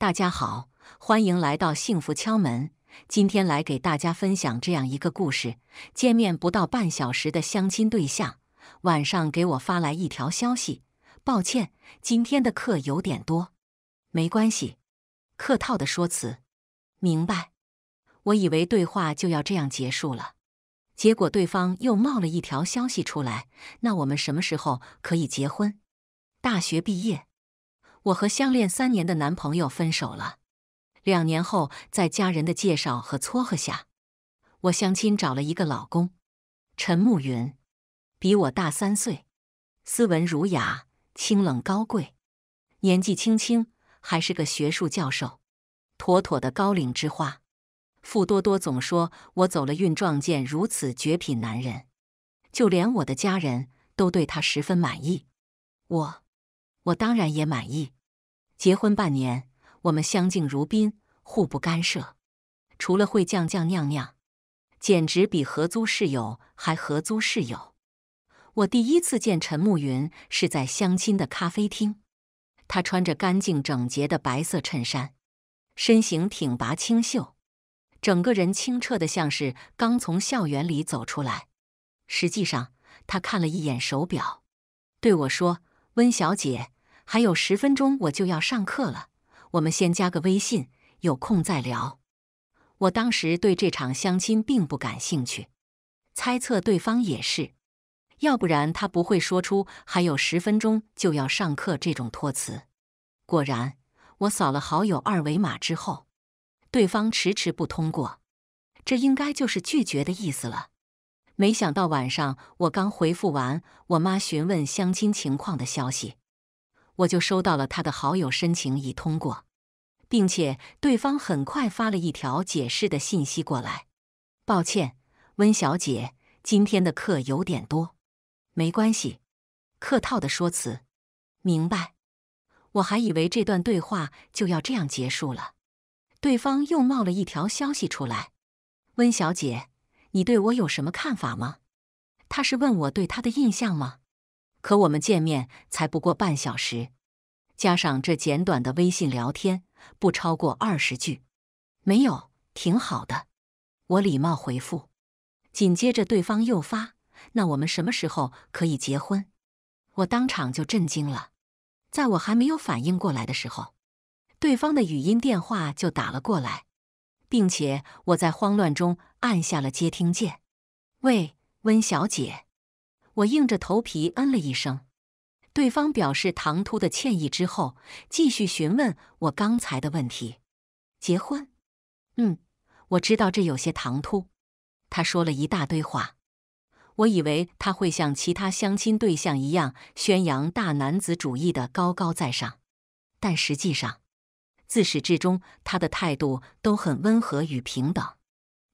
大家好，欢迎来到幸福敲门。今天来给大家分享这样一个故事：见面不到半小时的相亲对象，晚上给我发来一条消息：“抱歉，今天的课有点多。”“没关系。”客套的说辞。明白。我以为对话就要这样结束了，结果对方又冒了一条消息出来：“那我们什么时候可以结婚？”“大学毕业。”我和相恋三年的男朋友分手了，两年后，在家人的介绍和撮合下，我相亲找了一个老公，陈慕云，比我大三岁，斯文儒雅，清冷高贵，年纪轻轻还是个学术教授，妥妥的高岭之花。付多多总说我走了运，撞见如此绝品男人，就连我的家人都对他十分满意，我，我当然也满意。结婚半年，我们相敬如宾，互不干涉，除了会酱酱酿酿，简直比合租室友还合租室友。我第一次见陈慕云是在相亲的咖啡厅，他穿着干净整洁的白色衬衫，身形挺拔清秀，整个人清澈的像是刚从校园里走出来。实际上，他看了一眼手表，对我说：“温小姐。”还有十分钟我就要上课了，我们先加个微信，有空再聊。我当时对这场相亲并不感兴趣，猜测对方也是，要不然他不会说出还有十分钟就要上课这种托词。果然，我扫了好友二维码之后，对方迟迟不通过，这应该就是拒绝的意思了。没想到晚上我刚回复完我妈询问相亲情况的消息。我就收到了他的好友申请已通过，并且对方很快发了一条解释的信息过来。抱歉，温小姐，今天的课有点多。没关系，客套的说辞。明白。我还以为这段对话就要这样结束了，对方又冒了一条消息出来。温小姐，你对我有什么看法吗？他是问我对他的印象吗？可我们见面才不过半小时，加上这简短的微信聊天，不超过二十句，没有，挺好的。我礼貌回复。紧接着对方又发：“那我们什么时候可以结婚？”我当场就震惊了。在我还没有反应过来的时候，对方的语音电话就打了过来，并且我在慌乱中按下了接听键。“喂，温小姐。”我硬着头皮嗯了一声，对方表示唐突的歉意之后，继续询问我刚才的问题。结婚？嗯，我知道这有些唐突。他说了一大堆话，我以为他会像其他相亲对象一样宣扬大男子主义的高高在上，但实际上，自始至终他的态度都很温和与平等。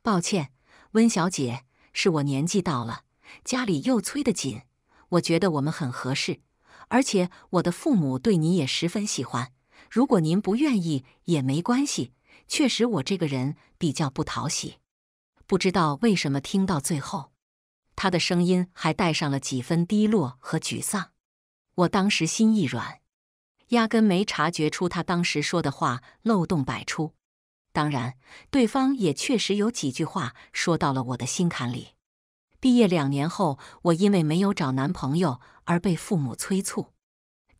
抱歉，温小姐，是我年纪到了。家里又催得紧，我觉得我们很合适，而且我的父母对你也十分喜欢。如果您不愿意也没关系，确实我这个人比较不讨喜。不知道为什么，听到最后，他的声音还带上了几分低落和沮丧。我当时心一软，压根没察觉出他当时说的话漏洞百出。当然，对方也确实有几句话说到了我的心坎里。毕业两年后，我因为没有找男朋友而被父母催促。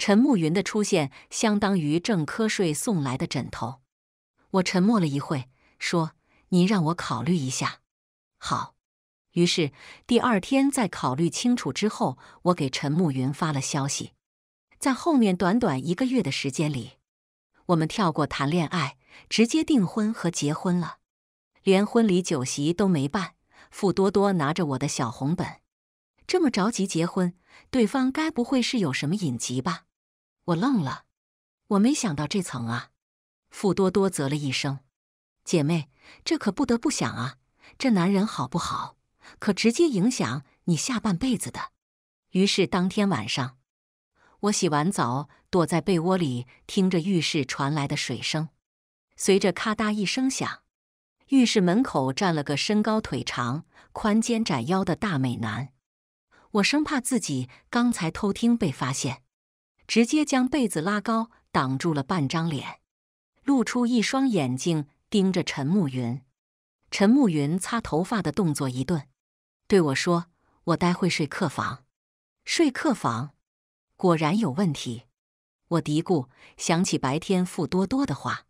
陈慕云的出现相当于郑瞌睡送来的枕头。我沉默了一会，说：“您让我考虑一下。”好。于是第二天，在考虑清楚之后，我给陈慕云发了消息。在后面短短一个月的时间里，我们跳过谈恋爱，直接订婚和结婚了，连婚礼酒席都没办。付多多拿着我的小红本，这么着急结婚，对方该不会是有什么隐疾吧？我愣了，我没想到这层啊。付多多啧了一声：“姐妹，这可不得不想啊，这男人好不好，可直接影响你下半辈子的。”于是当天晚上，我洗完澡，躲在被窝里，听着浴室传来的水声，随着咔嗒一声响。浴室门口站了个身高腿长、宽肩窄腰的大美男，我生怕自己刚才偷听被发现，直接将被子拉高挡住了半张脸，露出一双眼睛盯着陈慕云。陈慕云擦头发的动作一顿，对我说：“我待会睡客房。”睡客房，果然有问题。我嘀咕，想起白天付多多的话：“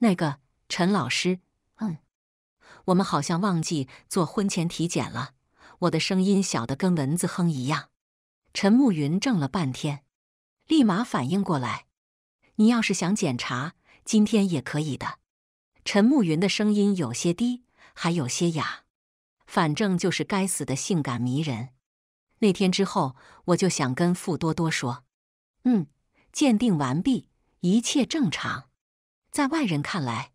那个陈老师。”我们好像忘记做婚前体检了。我的声音小的跟蚊子哼一样。陈慕云怔了半天，立马反应过来。你要是想检查，今天也可以的。陈慕云的声音有些低，还有些哑，反正就是该死的性感迷人。那天之后，我就想跟傅多多说。嗯，鉴定完毕，一切正常。在外人看来。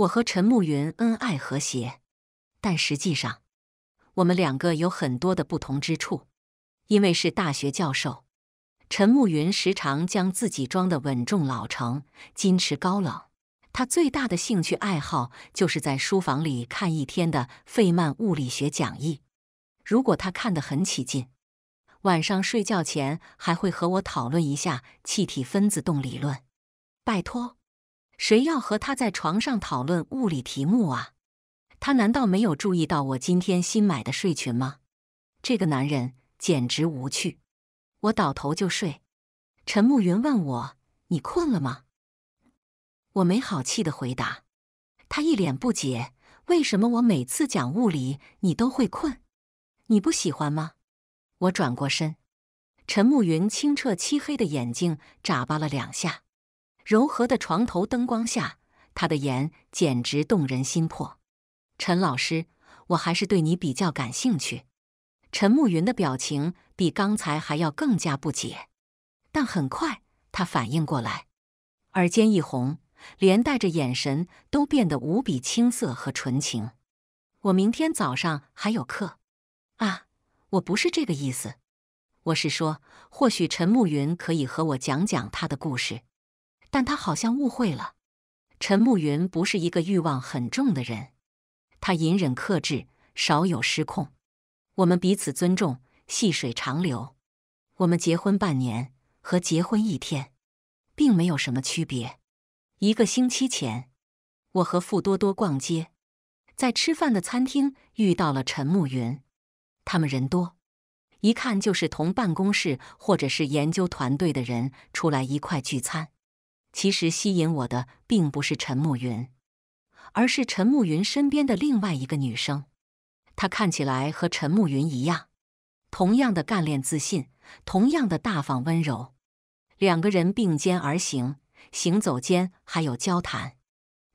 我和陈慕云恩爱和谐，但实际上，我们两个有很多的不同之处。因为是大学教授，陈慕云时常将自己装得稳重、老成、矜持、高冷。他最大的兴趣爱好就是在书房里看一天的费曼物理学讲义。如果他看得很起劲，晚上睡觉前还会和我讨论一下气体分子动理论。拜托。谁要和他在床上讨论物理题目啊？他难道没有注意到我今天新买的睡裙吗？这个男人简直无趣！我倒头就睡。陈慕云问我：“你困了吗？”我没好气的回答。他一脸不解：“为什么我每次讲物理你都会困？你不喜欢吗？”我转过身，陈慕云清澈漆黑的眼睛眨巴了两下。柔和的床头灯光下，他的眼简直动人心魄。陈老师，我还是对你比较感兴趣。陈慕云的表情比刚才还要更加不解，但很快他反应过来，耳尖一红，连带着眼神都变得无比青涩和纯情。我明天早上还有课啊，我不是这个意思，我是说，或许陈慕云可以和我讲讲他的故事。但他好像误会了，陈慕云不是一个欲望很重的人，他隐忍克制，少有失控。我们彼此尊重，细水长流。我们结婚半年和结婚一天，并没有什么区别。一个星期前，我和傅多多逛街，在吃饭的餐厅遇到了陈慕云，他们人多，一看就是同办公室或者是研究团队的人出来一块聚餐。其实吸引我的并不是陈慕云，而是陈慕云身边的另外一个女生。她看起来和陈慕云一样，同样的干练自信，同样的大方温柔。两个人并肩而行，行走间还有交谈。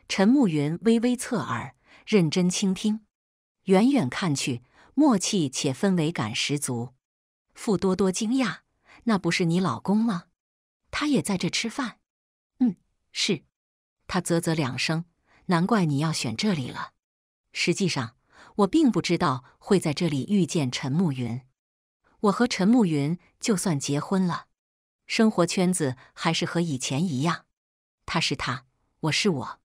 陈慕云微微侧耳，认真倾听。远远看去，默契且氛围感十足。傅多多惊讶：“那不是你老公吗？他也在这吃饭。”是，他啧啧两声，难怪你要选这里了。实际上，我并不知道会在这里遇见陈慕云。我和陈慕云就算结婚了，生活圈子还是和以前一样。他是他，我是我。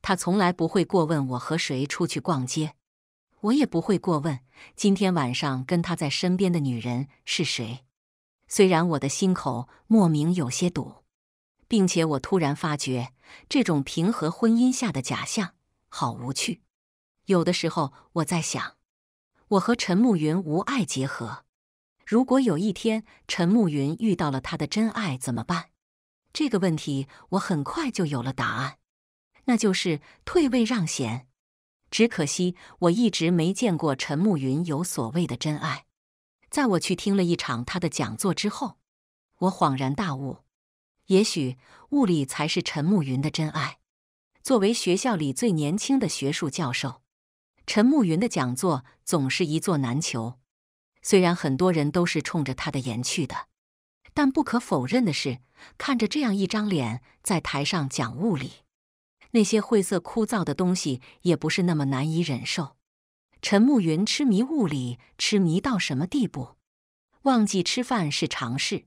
他从来不会过问我和谁出去逛街，我也不会过问今天晚上跟他在身边的女人是谁。虽然我的心口莫名有些堵。并且我突然发觉，这种平和婚姻下的假象好无趣。有的时候我在想，我和陈慕云无爱结合，如果有一天陈慕云遇到了他的真爱怎么办？这个问题我很快就有了答案，那就是退位让贤。只可惜我一直没见过陈慕云有所谓的真爱。在我去听了一场他的讲座之后，我恍然大悟。也许物理才是陈慕云的真爱。作为学校里最年轻的学术教授，陈慕云的讲座总是一座难求。虽然很多人都是冲着他的颜去的，但不可否认的是，看着这样一张脸在台上讲物理，那些晦涩枯燥的东西也不是那么难以忍受。陈慕云痴迷物理，痴迷到什么地步？忘记吃饭是常事。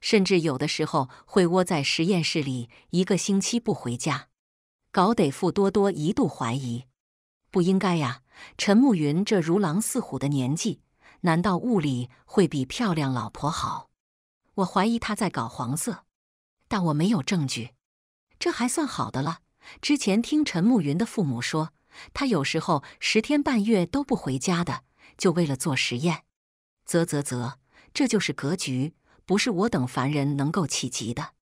甚至有的时候会窝在实验室里一个星期不回家，搞得傅多多一度怀疑，不应该呀！陈慕云这如狼似虎的年纪，难道物理会比漂亮老婆好？我怀疑他在搞黄色，但我没有证据。这还算好的了，之前听陈慕云的父母说，他有时候十天半月都不回家的，就为了做实验。啧啧啧，这就是格局。不是我等凡人能够企及的，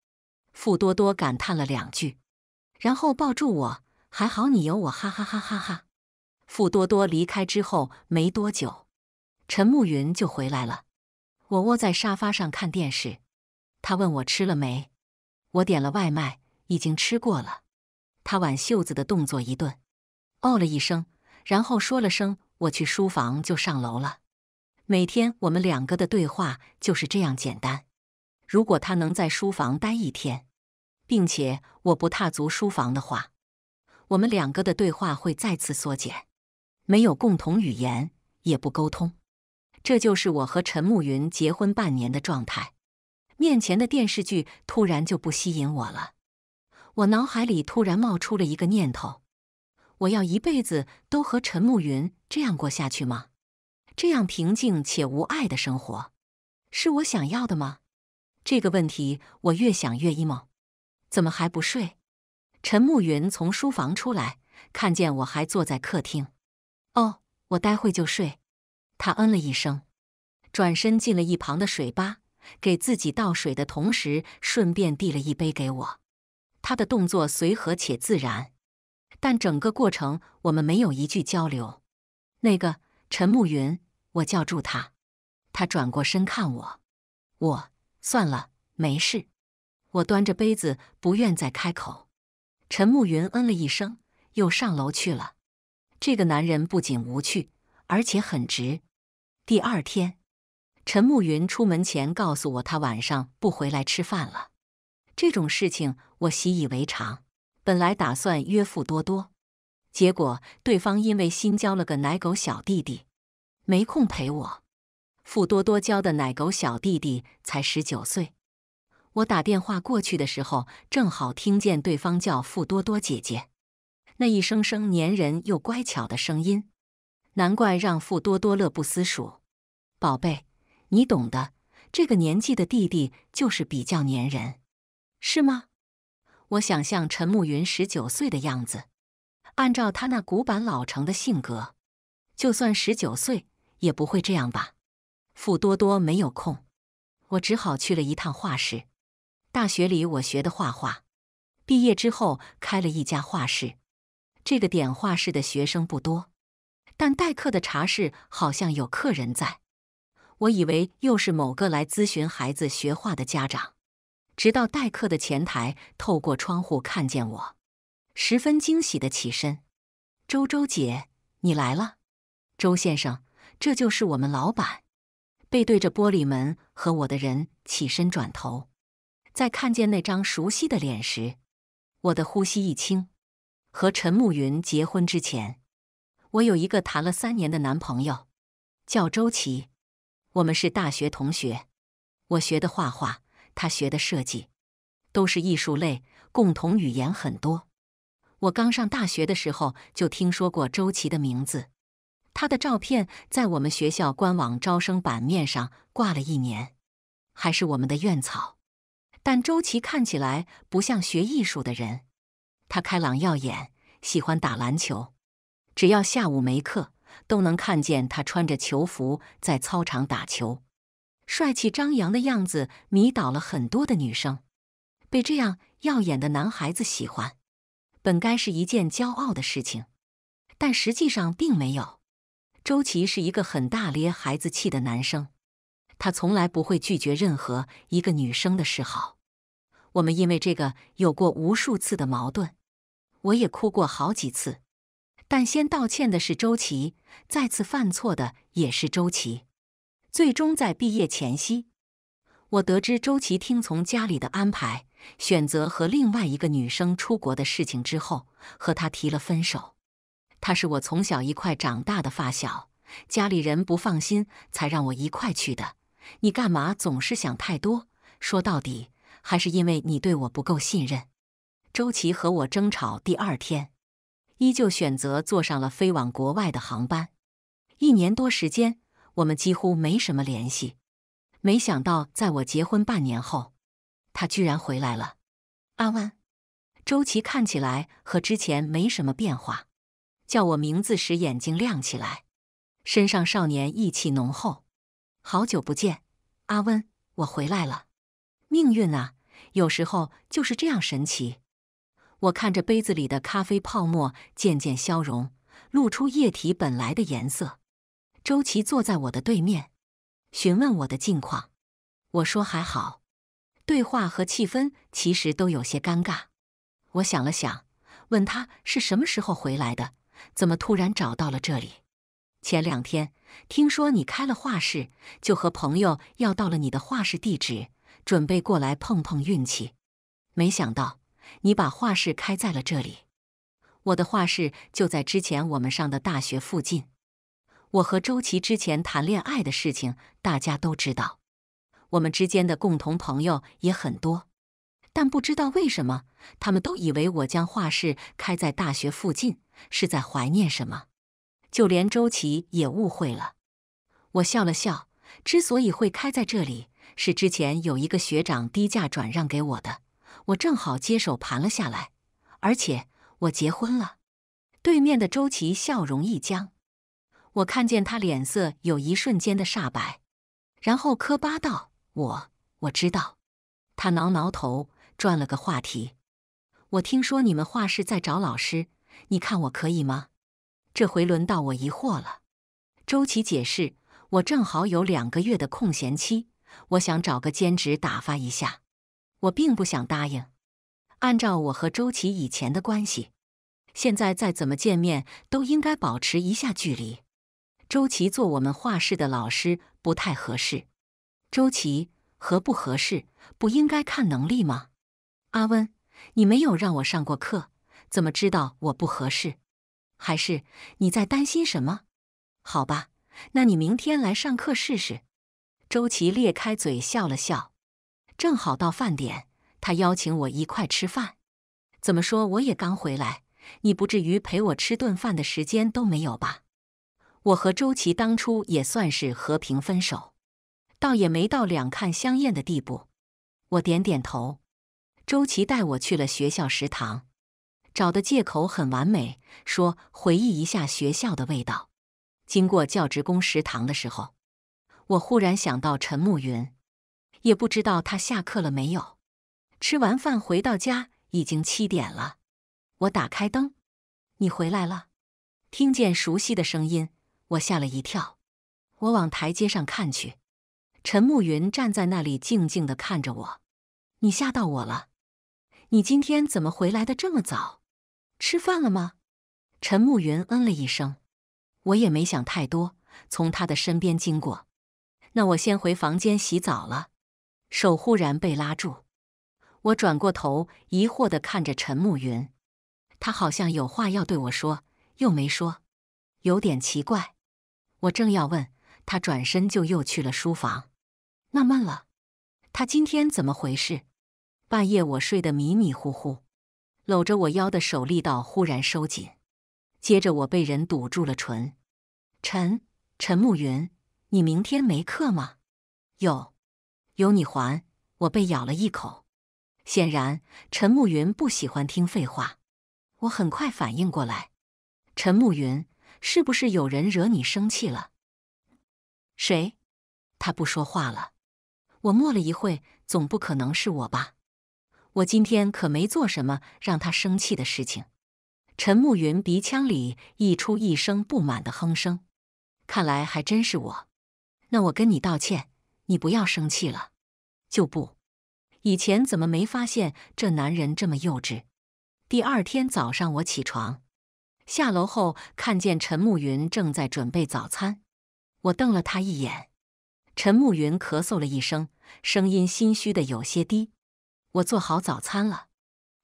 傅多多感叹了两句，然后抱住我。还好你有我，哈哈哈哈哈！傅多多离开之后没多久，陈慕云就回来了。我窝在沙发上看电视，他问我吃了没，我点了外卖，已经吃过了。他挽袖子的动作一顿，哦了一声，然后说了声我去书房，就上楼了。每天我们两个的对话就是这样简单。如果他能在书房待一天，并且我不踏足书房的话，我们两个的对话会再次缩减，没有共同语言，也不沟通。这就是我和陈慕云结婚半年的状态。面前的电视剧突然就不吸引我了，我脑海里突然冒出了一个念头：我要一辈子都和陈慕云这样过下去吗？这样平静且无爱的生活，是我想要的吗？这个问题我越想越 emo。怎么还不睡？陈慕云从书房出来，看见我还坐在客厅。哦，我待会就睡。他嗯了一声，转身进了一旁的水吧，给自己倒水的同时，顺便递了一杯给我。他的动作随和且自然，但整个过程我们没有一句交流。那个陈慕云。我叫住他，他转过身看我。我算了，没事。我端着杯子，不愿再开口。陈慕云嗯了一声，又上楼去了。这个男人不仅无趣，而且很直。第二天，陈慕云出门前告诉我，他晚上不回来吃饭了。这种事情我习以为常。本来打算约付多多，结果对方因为新交了个奶狗小弟弟。没空陪我。傅多多教的奶狗小弟弟才十九岁，我打电话过去的时候，正好听见对方叫傅多多姐姐，那一声声黏人又乖巧的声音，难怪让傅多多乐不思蜀。宝贝，你懂的，这个年纪的弟弟就是比较黏人，是吗？我想象陈慕云十九岁的样子，按照他那古板老成的性格，就算十九岁。也不会这样吧？付多多没有空，我只好去了一趟画室。大学里我学的画画，毕业之后开了一家画室。这个点画室的学生不多，但待客的茶室好像有客人在。我以为又是某个来咨询孩子学画的家长，直到待客的前台透过窗户看见我，十分惊喜的起身：“周周姐，你来了，周先生。”这就是我们老板，背对着玻璃门和我的人起身转头，在看见那张熟悉的脸时，我的呼吸一轻。和陈慕云结婚之前，我有一个谈了三年的男朋友，叫周琦。我们是大学同学，我学的画画，他学的设计，都是艺术类，共同语言很多。我刚上大学的时候就听说过周琦的名字。他的照片在我们学校官网招生版面上挂了一年，还是我们的院草。但周琦看起来不像学艺术的人，他开朗耀眼，喜欢打篮球。只要下午没课，都能看见他穿着球服在操场打球，帅气张扬的样子迷倒了很多的女生。被这样耀眼的男孩子喜欢，本该是一件骄傲的事情，但实际上并没有。周琦是一个很大咧、孩子气的男生，他从来不会拒绝任何一个女生的示好。我们因为这个有过无数次的矛盾，我也哭过好几次。但先道歉的是周琦，再次犯错的也是周琦。最终在毕业前夕，我得知周琦听从家里的安排，选择和另外一个女生出国的事情之后，和他提了分手。他是我从小一块长大的发小，家里人不放心，才让我一块去的。你干嘛总是想太多？说到底，还是因为你对我不够信任。周琦和我争吵，第二天依旧选择坐上了飞往国外的航班。一年多时间，我们几乎没什么联系。没想到，在我结婚半年后，他居然回来了。阿湾，周琦看起来和之前没什么变化。叫我名字时，眼睛亮起来，身上少年意气浓厚。好久不见，阿温，我回来了。命运啊，有时候就是这样神奇。我看着杯子里的咖啡泡沫渐渐消融，露出液体本来的颜色。周琦坐在我的对面，询问我的近况。我说还好。对话和气氛其实都有些尴尬。我想了想，问他是什么时候回来的。怎么突然找到了这里？前两天听说你开了画室，就和朋友要到了你的画室地址，准备过来碰碰运气。没想到你把画室开在了这里。我的画室就在之前我们上的大学附近。我和周琦之前谈恋爱的事情大家都知道，我们之间的共同朋友也很多。但不知道为什么，他们都以为我将画室开在大学附近是在怀念什么，就连周琦也误会了。我笑了笑，之所以会开在这里，是之前有一个学长低价转让给我的，我正好接手盘了下来。而且我结婚了。对面的周琦笑容一僵，我看见他脸色有一瞬间的煞白，然后磕巴道：“我我知道。”他挠挠头。转了个话题，我听说你们画室在找老师，你看我可以吗？这回轮到我疑惑了。周琦解释，我正好有两个月的空闲期，我想找个兼职打发一下。我并不想答应。按照我和周琦以前的关系，现在再怎么见面都应该保持一下距离。周琦做我们画室的老师不太合适。周琦合不合适不应该看能力吗？阿温，你没有让我上过课，怎么知道我不合适？还是你在担心什么？好吧，那你明天来上课试试。周琦裂开嘴笑了笑。正好到饭点，他邀请我一块吃饭。怎么说我也刚回来，你不至于陪我吃顿饭的时间都没有吧？我和周琦当初也算是和平分手，倒也没到两看相厌的地步。我点点头。周琦带我去了学校食堂，找的借口很完美，说回忆一下学校的味道。经过教职工食堂的时候，我忽然想到陈慕云，也不知道他下课了没有。吃完饭回到家，已经七点了。我打开灯，你回来了。听见熟悉的声音，我吓了一跳。我往台阶上看去，陈慕云站在那里静静的看着我。你吓到我了。你今天怎么回来的这么早？吃饭了吗？陈慕云嗯了一声，我也没想太多，从他的身边经过。那我先回房间洗澡了。手忽然被拉住，我转过头，疑惑地看着陈慕云，他好像有话要对我说，又没说，有点奇怪。我正要问他，转身就又去了书房。纳闷了，他今天怎么回事？半夜，我睡得迷迷糊糊，搂着我腰的手力道忽然收紧，接着我被人堵住了唇。陈陈慕云，你明天没课吗？有有你，还我被咬了一口。显然，陈慕云不喜欢听废话。我很快反应过来，陈慕云是不是有人惹你生气了？谁？他不说话了。我默了一会，总不可能是我吧？我今天可没做什么让他生气的事情。陈慕云鼻腔里溢出一声不满的哼声。看来还真是我。那我跟你道歉，你不要生气了。就不，以前怎么没发现这男人这么幼稚？第二天早上我起床，下楼后看见陈慕云正在准备早餐，我瞪了他一眼。陈慕云咳嗽了一声，声音心虚的有些低。我做好早餐了，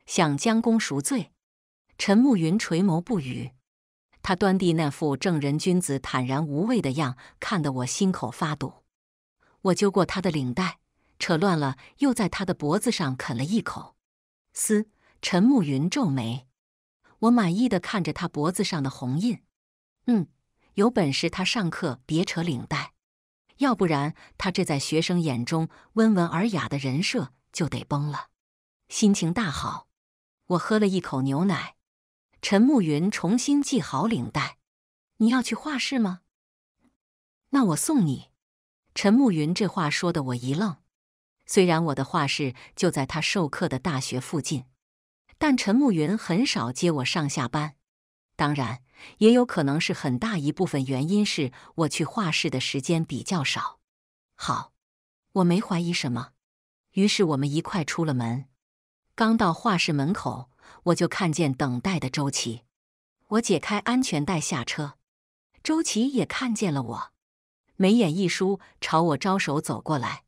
想将功赎罪。陈慕云垂眸不语，他端地那副正人君子、坦然无畏的样，看得我心口发堵。我揪过他的领带，扯乱了，又在他的脖子上啃了一口。嘶！陈慕云皱眉。我满意的看着他脖子上的红印。嗯，有本事他上课别扯领带，要不然他这在学生眼中温文尔雅的人设。就得崩了，心情大好。我喝了一口牛奶。陈慕云重新系好领带。你要去画室吗？那我送你。陈慕云这话说的我一愣。虽然我的画室就在他授课的大学附近，但陈慕云很少接我上下班。当然，也有可能是很大一部分原因是我去画室的时间比较少。好，我没怀疑什么。于是我们一块出了门，刚到画室门口，我就看见等待的周琦。我解开安全带下车，周琦也看见了我，眉眼一舒，朝我招手走过来。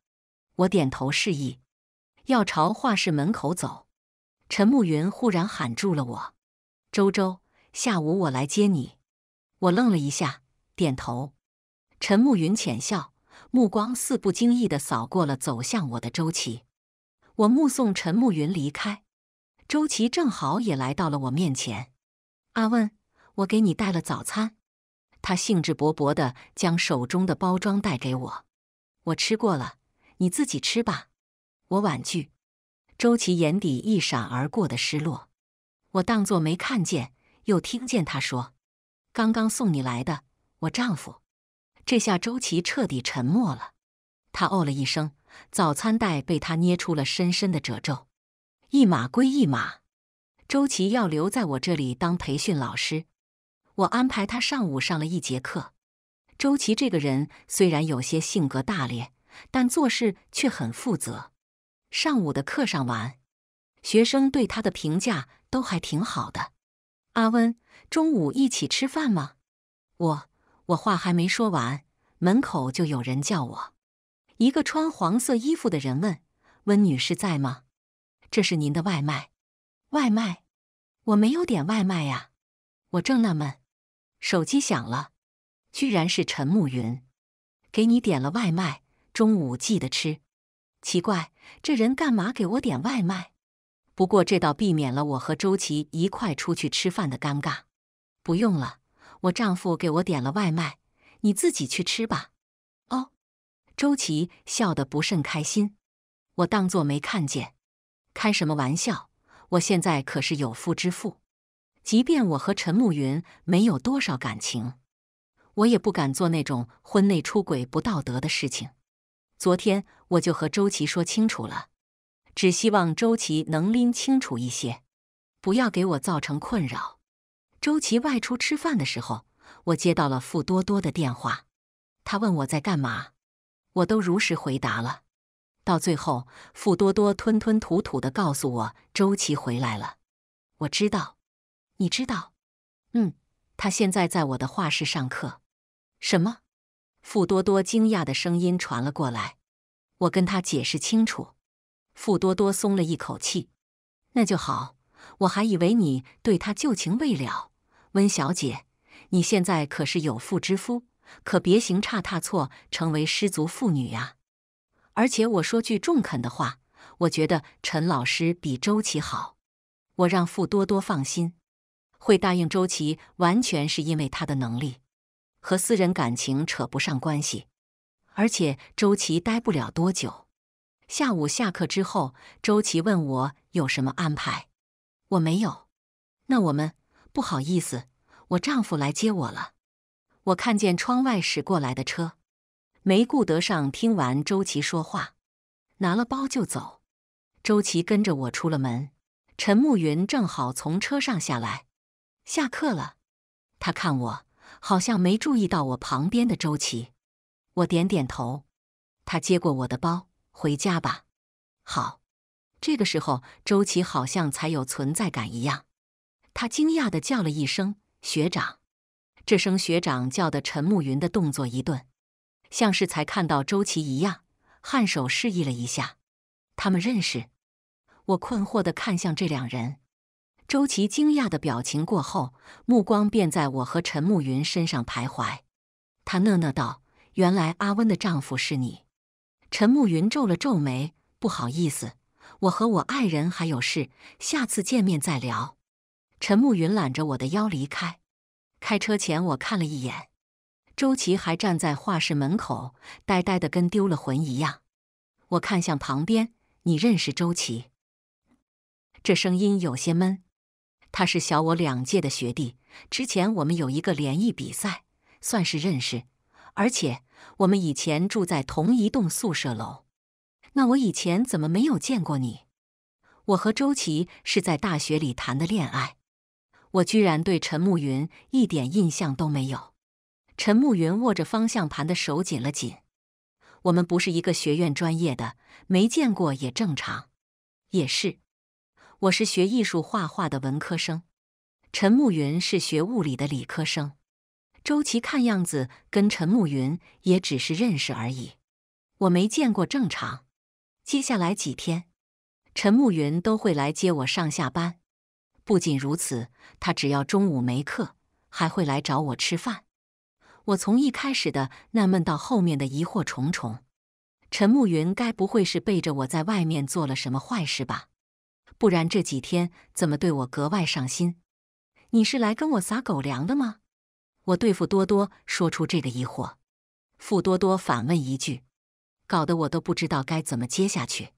我点头示意，要朝画室门口走。陈慕云忽然喊住了我：“周周，下午我来接你。”我愣了一下，点头。陈慕云浅笑。目光似不经意地扫过了走向我的周琦，我目送陈慕云离开，周琦正好也来到了我面前。阿问，我给你带了早餐。他兴致勃勃地将手中的包装带给我。我吃过了，你自己吃吧。我婉拒。周琦眼底一闪而过的失落，我当作没看见，又听见他说：“刚刚送你来的，我丈夫。”这下周琦彻底沉默了，他哦了一声，早餐袋被他捏出了深深的褶皱。一码归一码，周琦要留在我这里当培训老师，我安排他上午上了一节课。周琦这个人虽然有些性格大咧，但做事却很负责。上午的课上完，学生对他的评价都还挺好的。阿温，中午一起吃饭吗？我。我话还没说完，门口就有人叫我。一个穿黄色衣服的人问：“温女士在吗？这是您的外卖。”外卖？我没有点外卖呀！我正纳闷，手机响了，居然是陈慕云，给你点了外卖，中午记得吃。奇怪，这人干嘛给我点外卖？不过这倒避免了我和周琦一块出去吃饭的尴尬。不用了。我丈夫给我点了外卖，你自己去吃吧。哦，周琦笑得不甚开心，我当作没看见。开什么玩笑？我现在可是有夫之妇，即便我和陈慕云没有多少感情，我也不敢做那种婚内出轨不道德的事情。昨天我就和周琦说清楚了，只希望周琦能拎清楚一些，不要给我造成困扰。周琦外出吃饭的时候，我接到了傅多多的电话。他问我在干嘛，我都如实回答了。到最后，傅多多吞吞吐吐的告诉我周琦回来了。我知道，你知道，嗯，他现在在我的画室上课。什么？傅多多惊讶的声音传了过来。我跟他解释清楚。傅多多松了一口气，那就好，我还以为你对他旧情未了。温小姐，你现在可是有妇之夫，可别行差踏错，成为失足妇女呀！而且我说句中肯的话，我觉得陈老师比周琦好。我让傅多多放心，会答应周琦，完全是因为他的能力，和私人感情扯不上关系。而且周琦待不了多久。下午下课之后，周琦问我有什么安排，我没有。那我们。不好意思，我丈夫来接我了。我看见窗外驶过来的车，没顾得上听完周琦说话，拿了包就走。周琦跟着我出了门，陈慕云正好从车上下来。下课了，他看我，好像没注意到我旁边的周琦。我点点头，他接过我的包，回家吧。好，这个时候周琦好像才有存在感一样。他惊讶地叫了一声“学长”，这声“学长”叫的陈慕云的动作一顿，像是才看到周琦一样，颔首示意了一下。他们认识？我困惑地看向这两人。周琦惊讶的表情过后，目光便在我和陈慕云身上徘徊。他讷讷道：“原来阿温的丈夫是你。”陈慕云皱了皱眉：“不好意思，我和我爱人还有事，下次见面再聊。”陈慕云揽着我的腰离开。开车前，我看了一眼，周琦还站在画室门口，呆呆的，跟丢了魂一样。我看向旁边：“你认识周琦？”这声音有些闷。他是小我两届的学弟，之前我们有一个联谊比赛，算是认识，而且我们以前住在同一栋宿舍楼。那我以前怎么没有见过你？我和周琦是在大学里谈的恋爱。我居然对陈慕云一点印象都没有。陈慕云握着方向盘的手紧了紧。我们不是一个学院专业的，没见过也正常。也是，我是学艺术画画的文科生，陈慕云是学物理的理科生。周琦看样子跟陈慕云也只是认识而已，我没见过正常。接下来几天，陈慕云都会来接我上下班。不仅如此，他只要中午没课，还会来找我吃饭。我从一开始的纳闷到后面的疑惑重重，陈慕云该不会是背着我在外面做了什么坏事吧？不然这几天怎么对我格外上心？你是来跟我撒狗粮的吗？我对付多多说出这个疑惑，付多多反问一句，搞得我都不知道该怎么接下去。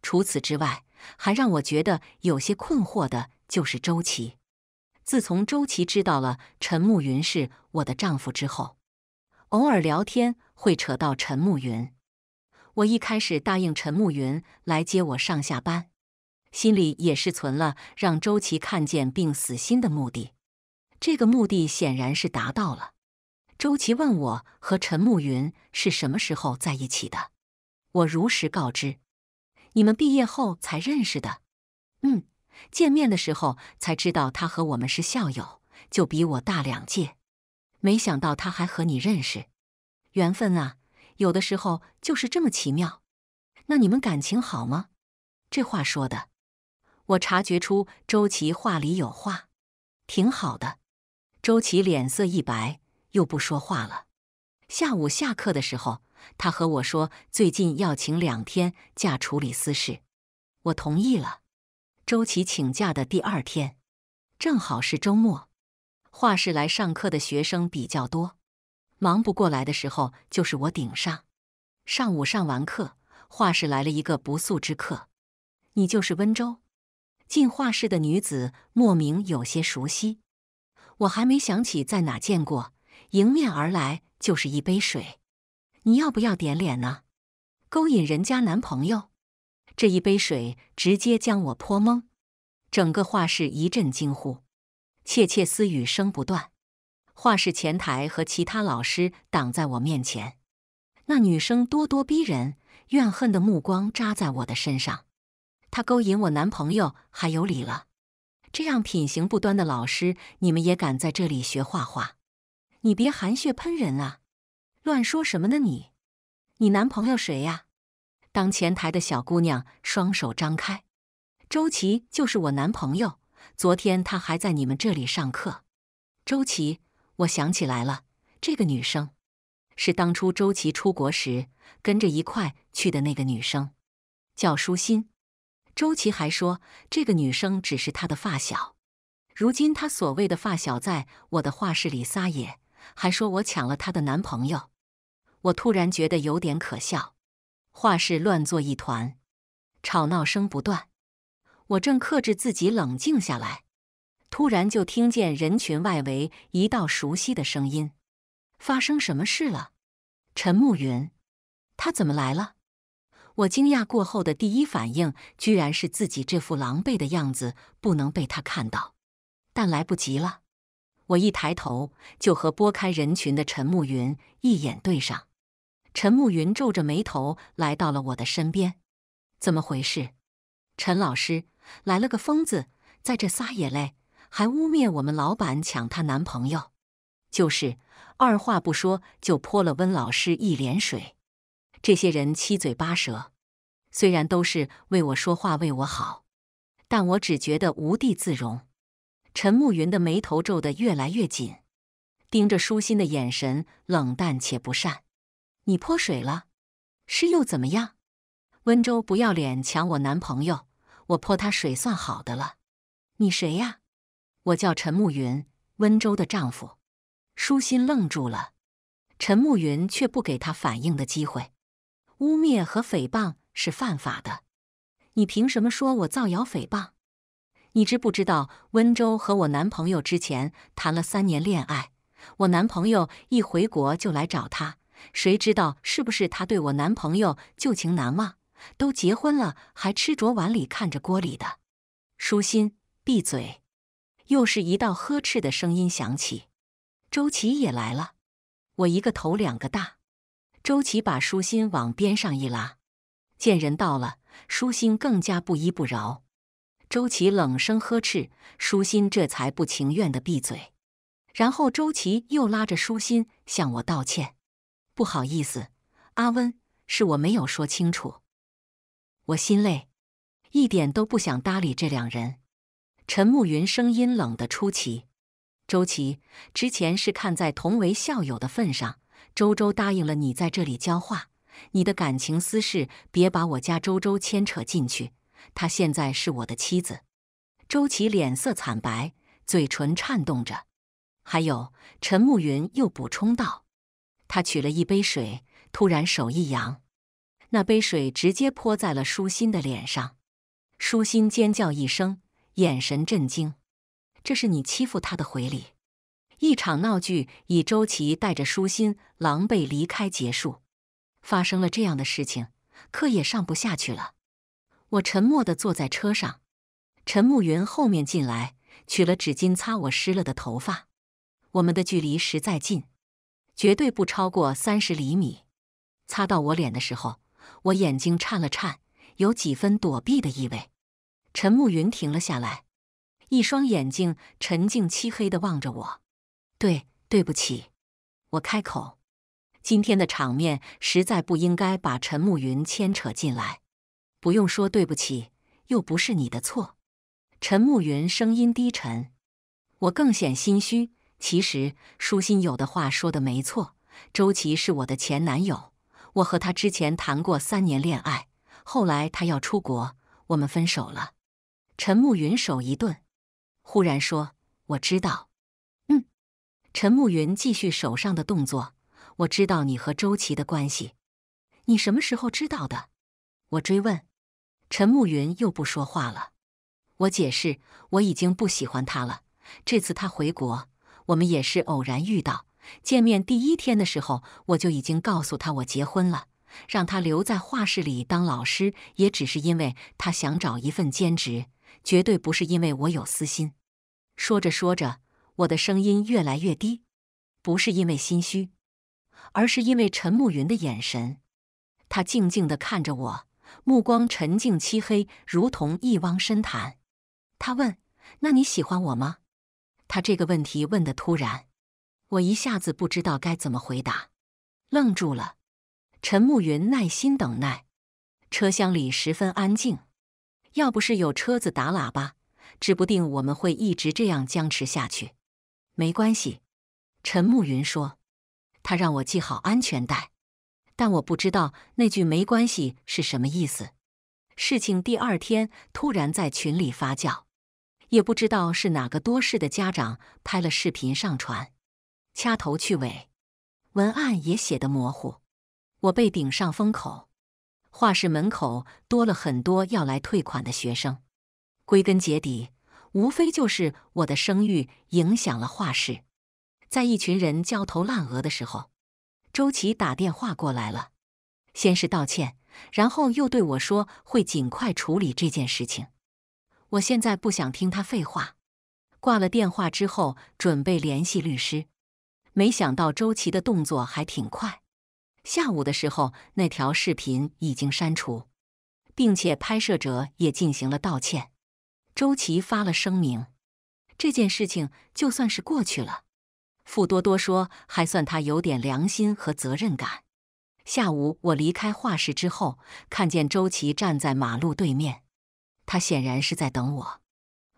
除此之外，还让我觉得有些困惑的。就是周琦。自从周琦知道了陈慕云是我的丈夫之后，偶尔聊天会扯到陈慕云。我一开始答应陈慕云来接我上下班，心里也是存了让周琦看见并死心的目的。这个目的显然是达到了。周琦问我和陈慕云是什么时候在一起的，我如实告知：你们毕业后才认识的。嗯。见面的时候才知道他和我们是校友，就比我大两届。没想到他还和你认识，缘分啊，有的时候就是这么奇妙。那你们感情好吗？这话说的，我察觉出周琦话里有话，挺好的。周琦脸色一白，又不说话了。下午下课的时候，他和我说最近要请两天假处理私事，我同意了。周琦请假的第二天，正好是周末，画室来上课的学生比较多，忙不过来的时候就是我顶上。上午上完课，画室来了一个不速之客，你就是温州进画室的女子，莫名有些熟悉，我还没想起在哪见过。迎面而来就是一杯水，你要不要点脸呢？勾引人家男朋友？这一杯水直接将我泼懵，整个画室一阵惊呼，窃窃私语声不断。画室前台和其他老师挡在我面前，那女生咄咄逼人，怨恨的目光扎在我的身上。她勾引我男朋友还有理了？这样品行不端的老师，你们也敢在这里学画画？你别含血喷人啊！乱说什么呢你？你男朋友谁呀？当前台的小姑娘双手张开，周琦就是我男朋友。昨天他还在你们这里上课。周琦，我想起来了，这个女生是当初周琦出国时跟着一块去的那个女生，叫舒心。周琦还说，这个女生只是他的发小。如今他所谓的发小在我的画室里撒野，还说我抢了他的男朋友。我突然觉得有点可笑。画室乱作一团，吵闹声不断。我正克制自己冷静下来，突然就听见人群外围一道熟悉的声音：“发生什么事了？”陈慕云，他怎么来了？我惊讶过后的第一反应，居然是自己这副狼狈的样子不能被他看到，但来不及了。我一抬头，就和拨开人群的陈慕云一眼对上。陈慕云皱着眉头来到了我的身边，怎么回事？陈老师来了个疯子，在这撒野嘞，还污蔑我们老板抢她男朋友，就是二话不说就泼了温老师一脸水。这些人七嘴八舌，虽然都是为我说话为我好，但我只觉得无地自容。陈慕云的眉头皱得越来越紧，盯着舒心的眼神冷淡且不善。你泼水了，是又怎么样？温州不要脸抢我男朋友，我泼他水算好的了。你谁呀？我叫陈慕云，温州的丈夫。舒心愣住了，陈慕云却不给他反应的机会。污蔑和诽谤是犯法的，你凭什么说我造谣诽谤？你知不知道温州和我男朋友之前谈了三年恋爱？我男朋友一回国就来找他。谁知道是不是他对我男朋友旧情难忘？都结婚了还吃着碗里看着锅里的？舒心，闭嘴！又是一道呵斥的声音响起。周琦也来了，我一个头两个大。周琦把舒心往边上一拉，见人到了，舒心更加不依不饶。周琦冷声呵斥，舒心这才不情愿的闭嘴。然后周琦又拉着舒心向我道歉。不好意思，阿温，是我没有说清楚。我心累，一点都不想搭理这两人。陈慕云声音冷的出奇。周琦之前是看在同为校友的份上，周周答应了你在这里教画。你的感情私事，别把我家周周牵扯进去。她现在是我的妻子。周琦脸色惨白，嘴唇颤动着。还有，陈慕云又补充道。他取了一杯水，突然手一扬，那杯水直接泼在了舒心的脸上。舒心尖叫一声，眼神震惊。这是你欺负他的回礼。一场闹剧以周琦带着舒心狼狈离开结束。发生了这样的事情，课也上不下去了。我沉默地坐在车上，陈慕云后面进来，取了纸巾擦我湿了的头发。我们的距离实在近。绝对不超过三十厘米。擦到我脸的时候，我眼睛颤了颤，有几分躲避的意味。陈慕云停了下来，一双眼睛沉静漆黑的望着我。对，对不起。我开口，今天的场面实在不应该把陈慕云牵扯进来。不用说对不起，又不是你的错。陈慕云声音低沉，我更显心虚。其实舒心有的话说的没错，周琦是我的前男友，我和他之前谈过三年恋爱，后来他要出国，我们分手了。陈慕云手一顿，忽然说：“我知道。”嗯。陈慕云继续手上的动作，我知道你和周琦的关系，你什么时候知道的？我追问。陈慕云又不说话了。我解释，我已经不喜欢他了，这次他回国。我们也是偶然遇到，见面第一天的时候，我就已经告诉他我结婚了，让他留在画室里当老师，也只是因为他想找一份兼职，绝对不是因为我有私心。说着说着，我的声音越来越低，不是因为心虚，而是因为陈慕云的眼神。他静静地看着我，目光沉静漆黑，如同一汪深潭。他问：“那你喜欢我吗？”他这个问题问的突然，我一下子不知道该怎么回答，愣住了。陈慕云耐心等待，车厢里十分安静，要不是有车子打喇叭，指不定我们会一直这样僵持下去。没关系，陈慕云说，他让我系好安全带，但我不知道那句“没关系”是什么意思。事情第二天突然在群里发酵。也不知道是哪个多事的家长拍了视频上传，掐头去尾，文案也写得模糊，我被顶上风口，画室门口多了很多要来退款的学生。归根结底，无非就是我的声誉影响了画室。在一群人焦头烂额的时候，周琦打电话过来了，先是道歉，然后又对我说会尽快处理这件事情。我现在不想听他废话，挂了电话之后准备联系律师，没想到周琦的动作还挺快。下午的时候，那条视频已经删除，并且拍摄者也进行了道歉。周琦发了声明，这件事情就算是过去了。傅多多说，还算他有点良心和责任感。下午我离开画室之后，看见周琦站在马路对面。他显然是在等我。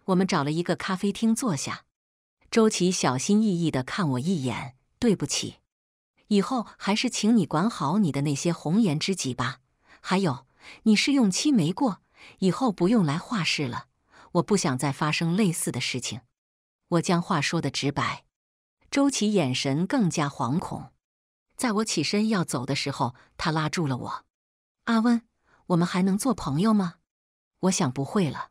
我们找了一个咖啡厅坐下。周琦小心翼翼的看我一眼：“对不起，以后还是请你管好你的那些红颜知己吧。还有，你试用期没过，以后不用来画室了。我不想再发生类似的事情。”我将话说的直白。周琦眼神更加惶恐。在我起身要走的时候，他拉住了我：“阿温，我们还能做朋友吗？”我想不会了，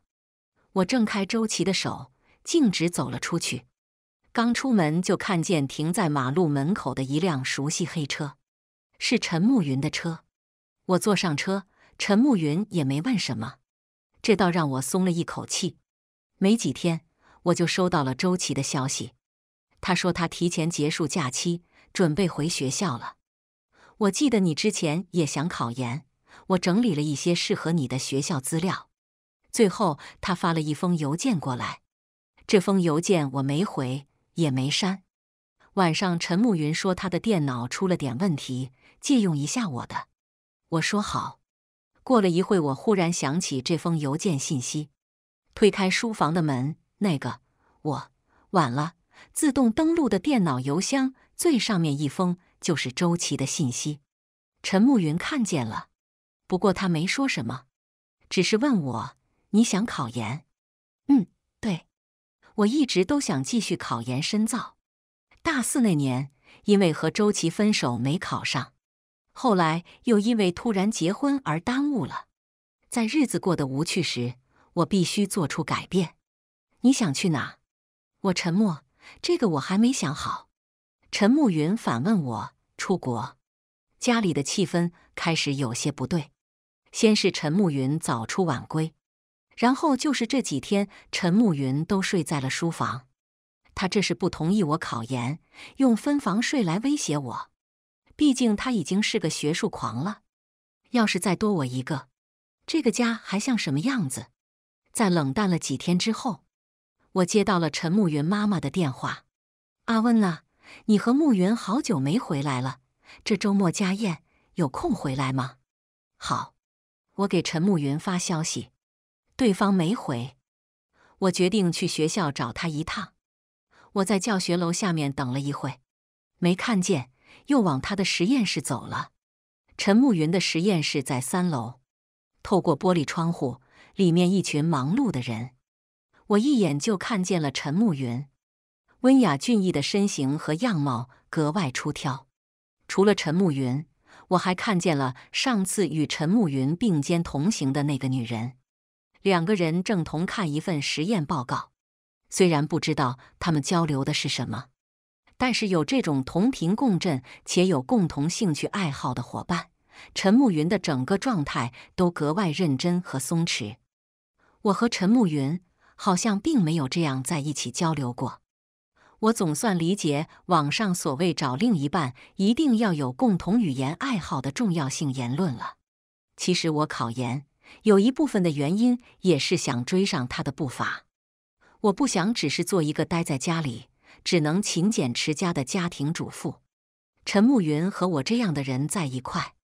我挣开周琦的手，径直走了出去。刚出门就看见停在马路门口的一辆熟悉黑车，是陈慕云的车。我坐上车，陈慕云也没问什么，这倒让我松了一口气。没几天，我就收到了周琦的消息，他说他提前结束假期，准备回学校了。我记得你之前也想考研，我整理了一些适合你的学校资料。最后，他发了一封邮件过来，这封邮件我没回也没删。晚上，陈慕云说他的电脑出了点问题，借用一下我的。我说好。过了一会，我忽然想起这封邮件信息，推开书房的门，那个我晚了，自动登录的电脑邮箱最上面一封就是周琦的信息。陈慕云看见了，不过他没说什么，只是问我。你想考研？嗯，对，我一直都想继续考研深造。大四那年，因为和周琦分手没考上，后来又因为突然结婚而耽误了。在日子过得无趣时，我必须做出改变。你想去哪？我沉默。这个我还没想好。陈慕云反问我：“出国？”家里的气氛开始有些不对。先是陈慕云早出晚归。然后就是这几天，陈慕云都睡在了书房。他这是不同意我考研，用分房睡来威胁我。毕竟他已经是个学术狂了，要是再多我一个，这个家还像什么样子？在冷淡了几天之后，我接到了陈慕云妈妈的电话：“阿温啊，你和慕云好久没回来了，这周末家宴有空回来吗？”“好，我给陈慕云发消息。”对方没回，我决定去学校找他一趟。我在教学楼下面等了一会，没看见，又往他的实验室走了。陈慕云的实验室在三楼，透过玻璃窗户，里面一群忙碌的人。我一眼就看见了陈慕云，温雅俊逸的身形和样貌格外出挑。除了陈慕云，我还看见了上次与陈慕云并肩同行的那个女人。两个人正同看一份实验报告，虽然不知道他们交流的是什么，但是有这种同频共振且有共同兴趣爱好的伙伴，陈慕云的整个状态都格外认真和松弛。我和陈慕云好像并没有这样在一起交流过，我总算理解网上所谓找另一半一定要有共同语言爱好的重要性言论了。其实我考研。有一部分的原因也是想追上他的步伐。我不想只是做一个待在家里只能勤俭持家的家庭主妇。陈慕云和我这样的人在一块，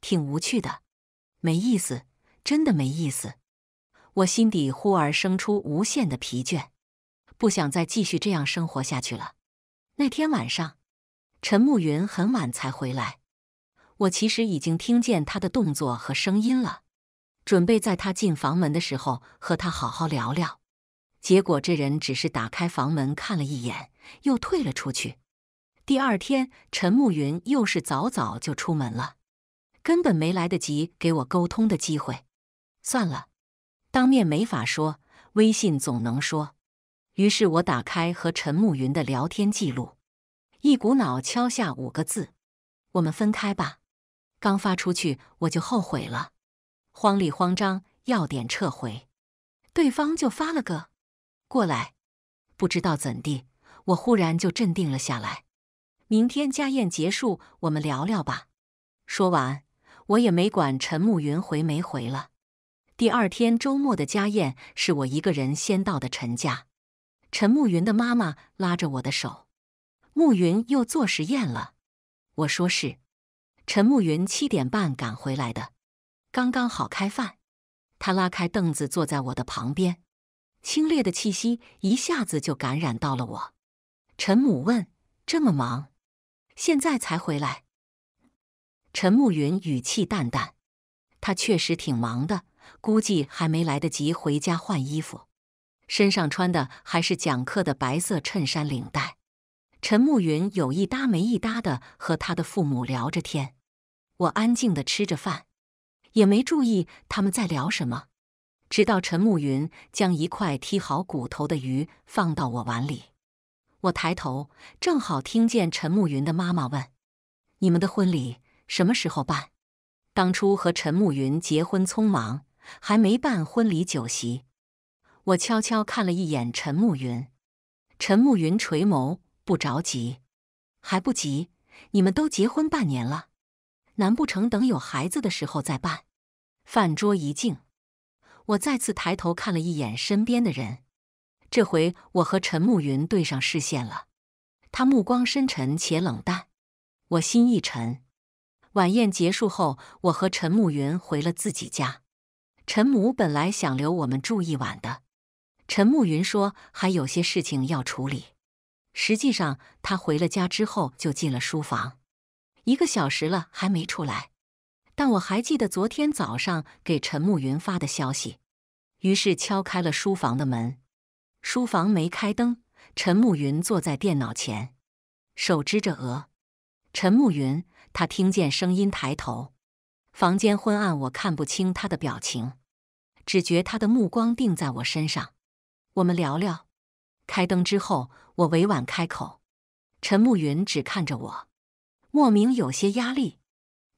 挺无趣的，没意思，真的没意思。我心底忽而生出无限的疲倦，不想再继续这样生活下去了。那天晚上，陈慕云很晚才回来。我其实已经听见他的动作和声音了。准备在他进房门的时候和他好好聊聊，结果这人只是打开房门看了一眼，又退了出去。第二天，陈慕云又是早早就出门了，根本没来得及给我沟通的机会。算了，当面没法说，微信总能说。于是我打开和陈慕云的聊天记录，一股脑敲下五个字：“我们分开吧。”刚发出去，我就后悔了。慌里慌张，要点撤回，对方就发了个过来。不知道怎地，我忽然就镇定了下来。明天家宴结束，我们聊聊吧。说完，我也没管陈慕云回没回了。第二天周末的家宴，是我一个人先到的陈家。陈慕云的妈妈拉着我的手，慕云又做实验了。我说是。陈慕云七点半赶回来的。刚刚好开饭，他拉开凳子坐在我的旁边，清冽的气息一下子就感染到了我。陈母问：“这么忙，现在才回来？”陈慕云语气淡淡：“他确实挺忙的，估计还没来得及回家换衣服，身上穿的还是讲课的白色衬衫领带。”陈慕云有一搭没一搭的和他的父母聊着天，我安静的吃着饭。也没注意他们在聊什么，直到陈慕云将一块剔好骨头的鱼放到我碗里，我抬头正好听见陈慕云的妈妈问：“你们的婚礼什么时候办？”当初和陈慕云结婚匆忙，还没办婚礼酒席。我悄悄看了一眼陈慕云，陈慕云垂眸，不着急，还不急，你们都结婚半年了。难不成等有孩子的时候再办？饭桌一静，我再次抬头看了一眼身边的人。这回我和陈慕云对上视线了，他目光深沉且冷淡，我心一沉。晚宴结束后，我和陈慕云回了自己家。陈母本来想留我们住一晚的，陈慕云说还有些事情要处理。实际上，他回了家之后就进了书房。一个小时了还没出来，但我还记得昨天早上给陈慕云发的消息，于是敲开了书房的门。书房没开灯，陈慕云坐在电脑前，手支着额。陈慕云，他听见声音抬头。房间昏暗，我看不清他的表情，只觉他的目光定在我身上。我们聊聊。开灯之后，我委婉开口。陈慕云只看着我。莫名有些压力，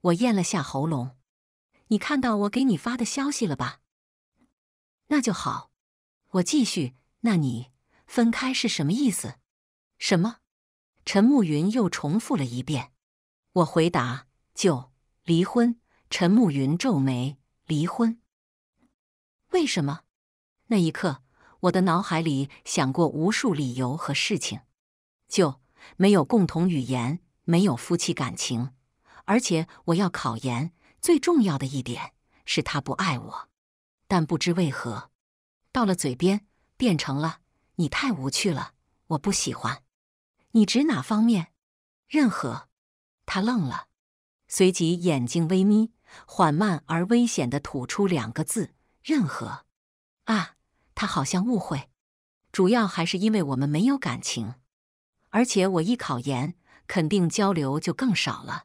我咽了下喉咙。你看到我给你发的消息了吧？那就好。我继续。那你分开是什么意思？什么？陈慕云又重复了一遍。我回答：就离婚。陈慕云皱眉：离婚？为什么？那一刻，我的脑海里想过无数理由和事情，就没有共同语言。没有夫妻感情，而且我要考研。最重要的一点是，他不爱我。但不知为何，到了嘴边变成了“你太无趣了，我不喜欢。”你指哪方面？任何。他愣了，随即眼睛微眯，缓慢而危险的吐出两个字：“任何。”啊，他好像误会。主要还是因为我们没有感情，而且我一考研。肯定交流就更少了，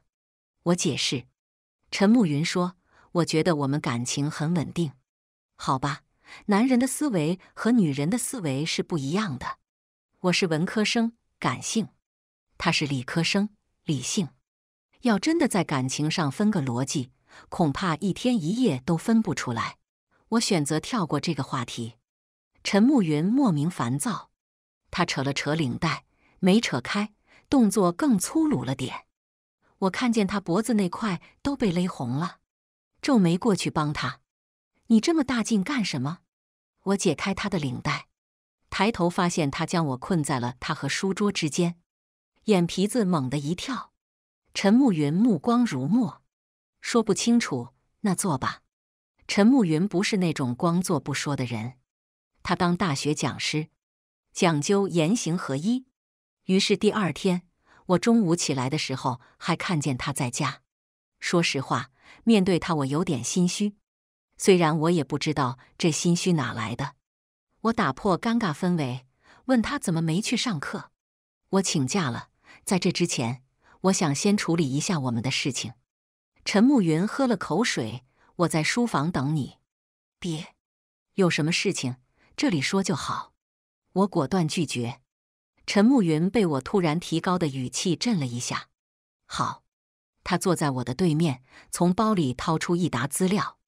我解释。陈慕云说：“我觉得我们感情很稳定，好吧？男人的思维和女人的思维是不一样的。我是文科生，感性；他是理科生，理性。要真的在感情上分个逻辑，恐怕一天一夜都分不出来。”我选择跳过这个话题。陈慕云莫名烦躁，他扯了扯领带，没扯开。动作更粗鲁了点，我看见他脖子那块都被勒红了，皱眉过去帮他。你这么大劲干什么？我解开他的领带，抬头发现他将我困在了他和书桌之间，眼皮子猛地一跳。陈慕云目光如墨，说不清楚。那坐吧。陈慕云不是那种光坐不说的人，他当大学讲师，讲究言行合一。于是第二天，我中午起来的时候还看见他在家。说实话，面对他我有点心虚，虽然我也不知道这心虚哪来的。我打破尴尬氛围，问他怎么没去上课？我请假了，在这之前，我想先处理一下我们的事情。陈慕云喝了口水，我在书房等你。别，有什么事情这里说就好。我果断拒绝。陈慕云被我突然提高的语气震了一下。好，他坐在我的对面，从包里掏出一沓资料，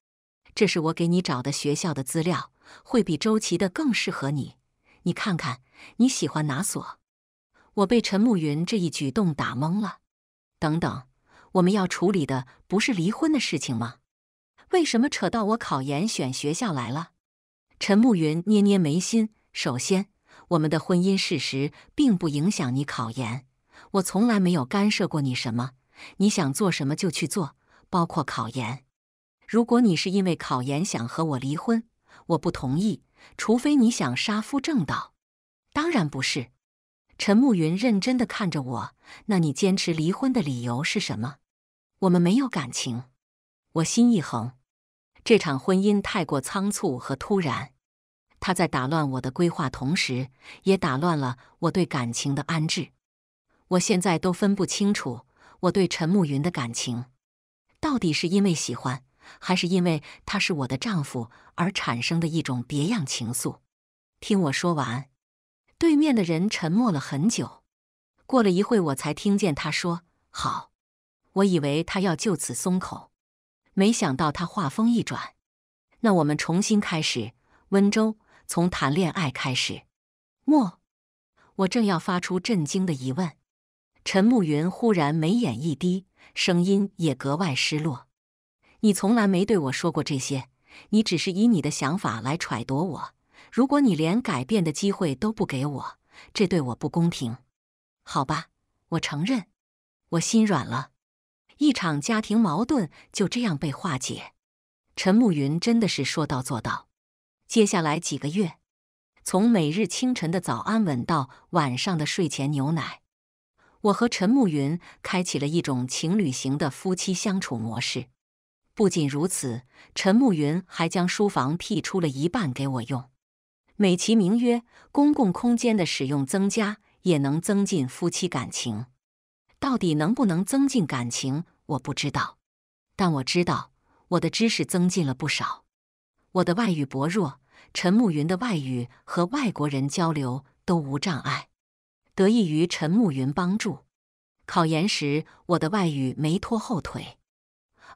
这是我给你找的学校的资料，会比周琦的更适合你。你看看，你喜欢哪所？我被陈慕云这一举动打懵了。等等，我们要处理的不是离婚的事情吗？为什么扯到我考研选学校来了？陈慕云捏捏眉心，首先。我们的婚姻事实并不影响你考研，我从来没有干涉过你什么，你想做什么就去做，包括考研。如果你是因为考研想和我离婚，我不同意，除非你想杀夫正道。当然不是。陈慕云认真的看着我，那你坚持离婚的理由是什么？我们没有感情。我心一横，这场婚姻太过仓促和突然。他在打乱我的规划，同时也打乱了我对感情的安置。我现在都分不清楚，我对陈慕云的感情，到底是因为喜欢，还是因为他是我的丈夫而产生的一种别样情愫。听我说完，对面的人沉默了很久。过了一会，我才听见他说：“好。”我以为他要就此松口，没想到他话锋一转：“那我们重新开始，温州。”从谈恋爱开始，莫，我正要发出震惊的疑问，陈慕云忽然眉眼一低，声音也格外失落。你从来没对我说过这些，你只是以你的想法来揣度我。如果你连改变的机会都不给我，这对我不公平。好吧，我承认，我心软了。一场家庭矛盾就这样被化解。陈慕云真的是说到做到。接下来几个月，从每日清晨的早安吻到晚上的睡前牛奶，我和陈慕云开启了一种情侣型的夫妻相处模式。不仅如此，陈慕云还将书房辟出了一半给我用，美其名曰公共空间的使用增加也能增进夫妻感情。到底能不能增进感情，我不知道，但我知道我的知识增进了不少，我的外语薄弱。陈慕云的外语和外国人交流都无障碍，得益于陈慕云帮助。考研时，我的外语没拖后腿，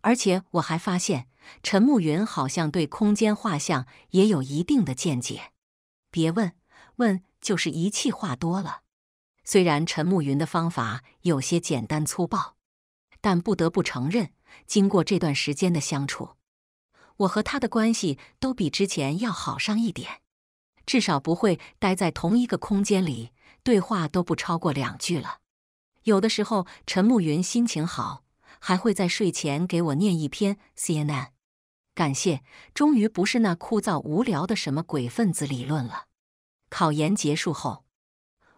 而且我还发现陈慕云好像对空间画像也有一定的见解。别问，问就是一气话多了。虽然陈慕云的方法有些简单粗暴，但不得不承认，经过这段时间的相处。我和他的关系都比之前要好上一点，至少不会待在同一个空间里，对话都不超过两句了。有的时候，陈慕云心情好，还会在睡前给我念一篇《c n n 感谢，终于不是那枯燥无聊的什么鬼分子理论了。考研结束后，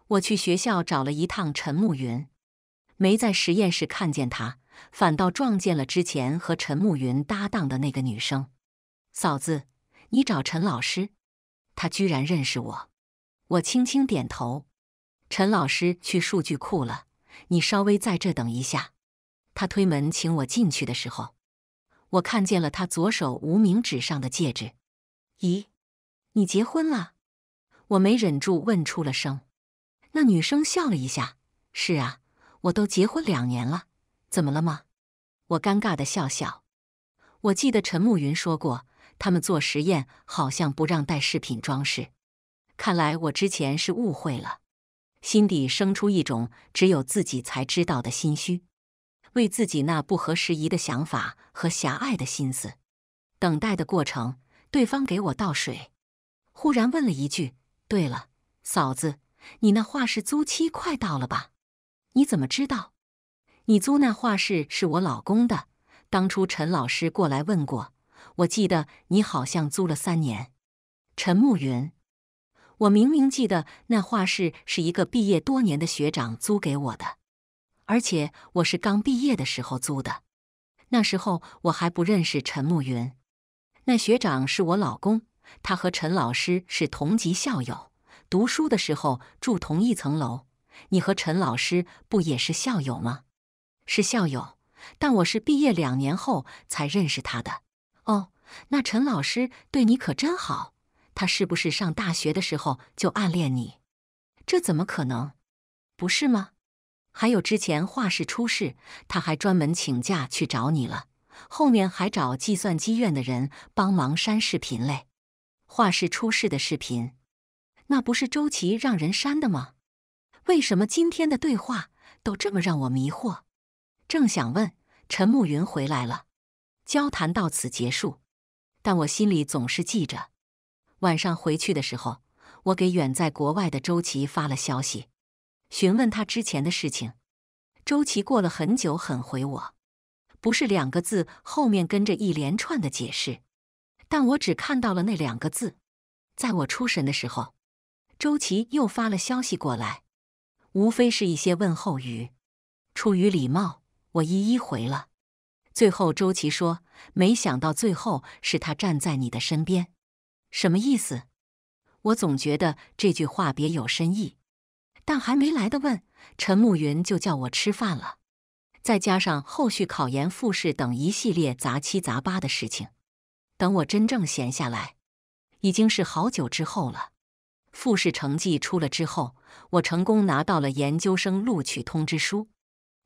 我去学校找了一趟陈慕云，没在实验室看见他。反倒撞见了之前和陈慕云搭档的那个女生。嫂子，你找陈老师？他居然认识我。我轻轻点头。陈老师去数据库了，你稍微在这等一下。他推门请我进去的时候，我看见了他左手无名指上的戒指。咦，你结婚了？我没忍住问出了声。那女生笑了一下：“是啊，我都结婚两年了。”怎么了吗？我尴尬的笑笑。我记得陈慕云说过，他们做实验好像不让带饰品装饰。看来我之前是误会了，心底生出一种只有自己才知道的心虚，为自己那不合时宜的想法和狭隘的心思。等待的过程，对方给我倒水，忽然问了一句：“对了，嫂子，你那画室租期快到了吧？你怎么知道？”你租那画室是我老公的。当初陈老师过来问过，我记得你好像租了三年。陈慕云，我明明记得那画室是一个毕业多年的学长租给我的，而且我是刚毕业的时候租的。那时候我还不认识陈慕云，那学长是我老公，他和陈老师是同级校友，读书的时候住同一层楼。你和陈老师不也是校友吗？是校友，但我是毕业两年后才认识他的。哦，那陈老师对你可真好。他是不是上大学的时候就暗恋你？这怎么可能？不是吗？还有之前画室出事，他还专门请假去找你了，后面还找计算机院的人帮忙删视频嘞。画室出事的视频，那不是周琦让人删的吗？为什么今天的对话都这么让我迷惑？正想问，陈慕云回来了，交谈到此结束。但我心里总是记着，晚上回去的时候，我给远在国外的周琦发了消息，询问他之前的事情。周琦过了很久，很回我，不是两个字，后面跟着一连串的解释。但我只看到了那两个字。在我出神的时候，周琦又发了消息过来，无非是一些问候语，出于礼貌。我一一回了，最后周琦说：“没想到最后是他站在你的身边，什么意思？”我总觉得这句话别有深意，但还没来得问，陈慕云就叫我吃饭了。再加上后续考研复试等一系列杂七杂八的事情，等我真正闲下来，已经是好久之后了。复试成绩出了之后，我成功拿到了研究生录取通知书。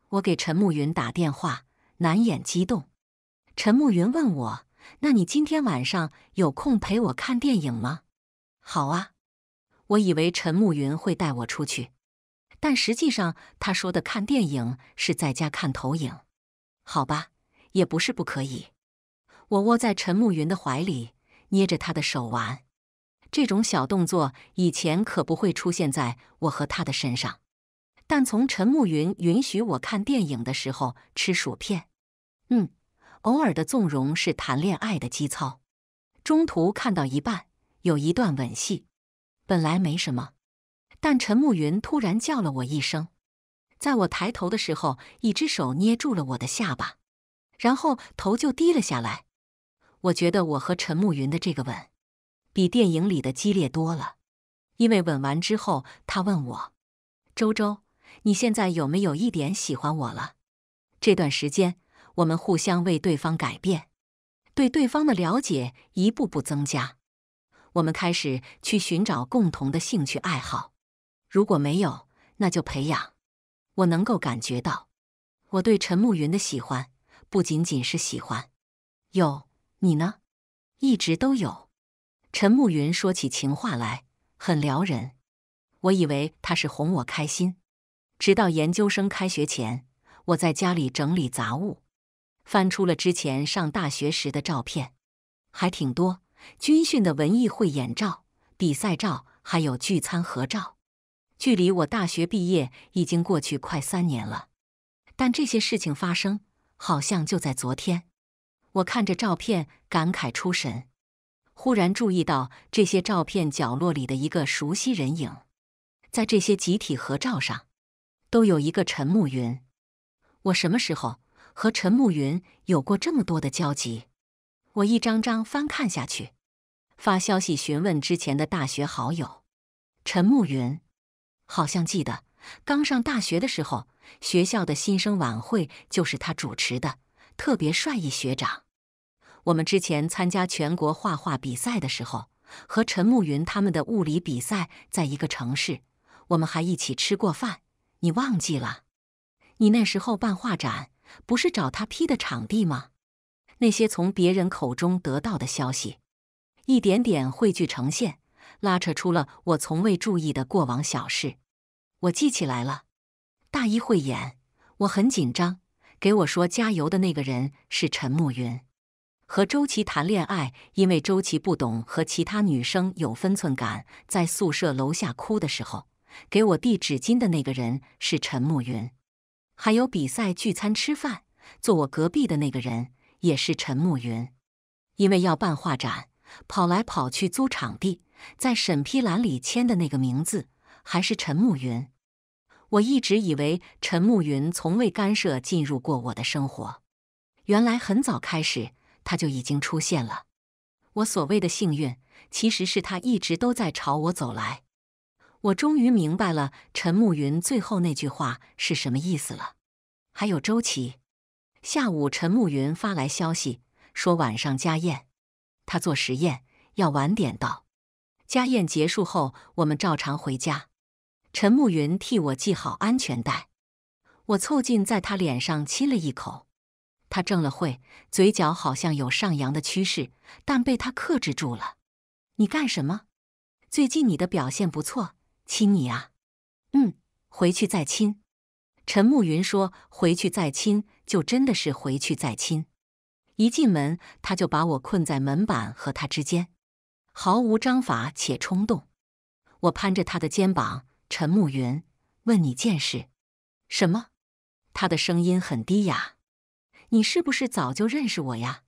我给陈慕云打电话，难掩激动。陈慕云问我：“那你今天晚上有空陪我看电影吗？”“好啊。”我以为陈慕云会带我出去，但实际上他说的看电影是在家看投影。好吧，也不是不可以。我窝在陈慕云的怀里，捏着他的手玩。这种小动作以前可不会出现在我和他的身上。但从陈慕云允许我看电影的时候吃薯片，嗯，偶尔的纵容是谈恋爱的基操。中途看到一半，有一段吻戏，本来没什么，但陈慕云突然叫了我一声，在我抬头的时候，一只手捏住了我的下巴，然后头就低了下来。我觉得我和陈慕云的这个吻，比电影里的激烈多了，因为吻完之后，他问我：“周周。”你现在有没有一点喜欢我了？这段时间，我们互相为对方改变，对对方的了解一步步增加。我们开始去寻找共同的兴趣爱好，如果没有，那就培养。我能够感觉到，我对陈慕云的喜欢不仅仅是喜欢。有你呢，一直都有。陈慕云说起情话来很撩人，我以为他是哄我开心。直到研究生开学前，我在家里整理杂物，翻出了之前上大学时的照片，还挺多。军训的文艺汇演照、比赛照，还有聚餐合照。距离我大学毕业已经过去快三年了，但这些事情发生，好像就在昨天。我看着照片，感慨出神，忽然注意到这些照片角落里的一个熟悉人影，在这些集体合照上。都有一个陈慕云，我什么时候和陈慕云有过这么多的交集？我一张张翻看下去，发消息询问之前的大学好友陈慕云。好像记得刚上大学的时候，学校的新生晚会就是他主持的，特别帅一学长。我们之前参加全国画画比赛的时候，和陈慕云他们的物理比赛在一个城市，我们还一起吃过饭。你忘记了？你那时候办画展不是找他批的场地吗？那些从别人口中得到的消息，一点点汇聚成线，拉扯出了我从未注意的过往小事。我记起来了，大一汇演，我很紧张，给我说加油的那个人是陈慕云。和周琦谈恋爱，因为周琦不懂和其他女生有分寸感，在宿舍楼下哭的时候。给我递纸巾的那个人是陈慕云，还有比赛聚餐吃饭坐我隔壁的那个人也是陈慕云。因为要办画展，跑来跑去租场地，在审批栏里签的那个名字还是陈慕云。我一直以为陈慕云从未干涉进入过我的生活，原来很早开始他就已经出现了。我所谓的幸运，其实是他一直都在朝我走来。我终于明白了陈慕云最后那句话是什么意思了。还有周琦，下午陈慕云发来消息说晚上家宴，他做实验要晚点到。家宴结束后，我们照常回家。陈慕云替我系好安全带，我凑近在他脸上亲了一口。他怔了会，嘴角好像有上扬的趋势，但被他克制住了。你干什么？最近你的表现不错。亲你啊，嗯，回去再亲。陈慕云说：“回去再亲，就真的是回去再亲。”一进门，他就把我困在门板和他之间，毫无章法且冲动。我攀着他的肩膀，陈慕云问你件事：“什么？”他的声音很低哑：“你是不是早就认识我呀？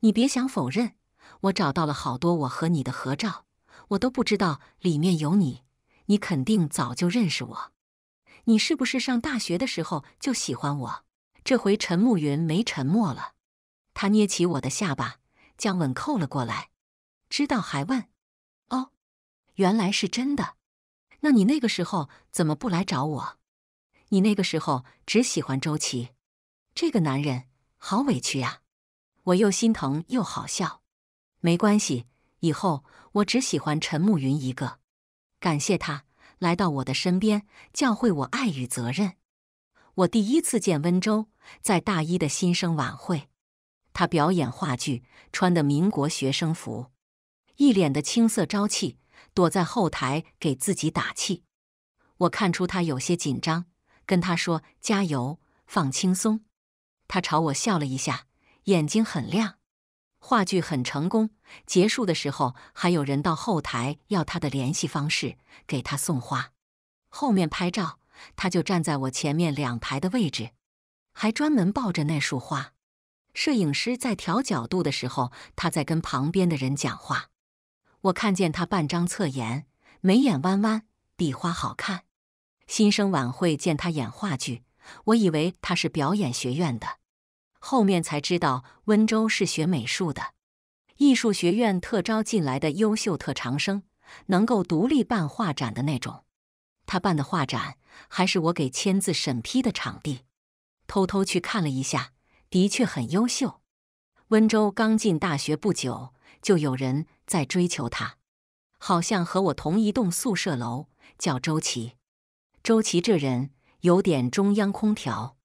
你别想否认，我找到了好多我和你的合照，我都不知道里面有你。”你肯定早就认识我，你是不是上大学的时候就喜欢我？这回陈慕云没沉默了，他捏起我的下巴，将吻扣了过来。知道还问，哦，原来是真的。那你那个时候怎么不来找我？你那个时候只喜欢周琦，这个男人好委屈呀，我又心疼又好笑。没关系，以后我只喜欢陈慕云一个。感谢他来到我的身边，教会我爱与责任。我第一次见温州，在大一的新生晚会，他表演话剧，穿的民国学生服，一脸的青涩朝气，躲在后台给自己打气。我看出他有些紧张，跟他说：“加油，放轻松。”他朝我笑了一下，眼睛很亮。话剧很成功，结束的时候还有人到后台要他的联系方式，给他送花。后面拍照，他就站在我前面两排的位置，还专门抱着那束花。摄影师在调角度的时候，他在跟旁边的人讲话。我看见他半张侧颜，眉眼弯弯，比花好看。新生晚会见他演话剧，我以为他是表演学院的。后面才知道，温州是学美术的，艺术学院特招进来的优秀特长生，能够独立办画展的那种。他办的画展还是我给签字审批的场地。偷偷去看了一下，的确很优秀。温州刚进大学不久，就有人在追求他，好像和我同一栋宿舍楼，叫周琦。周琦这人有点中央空调。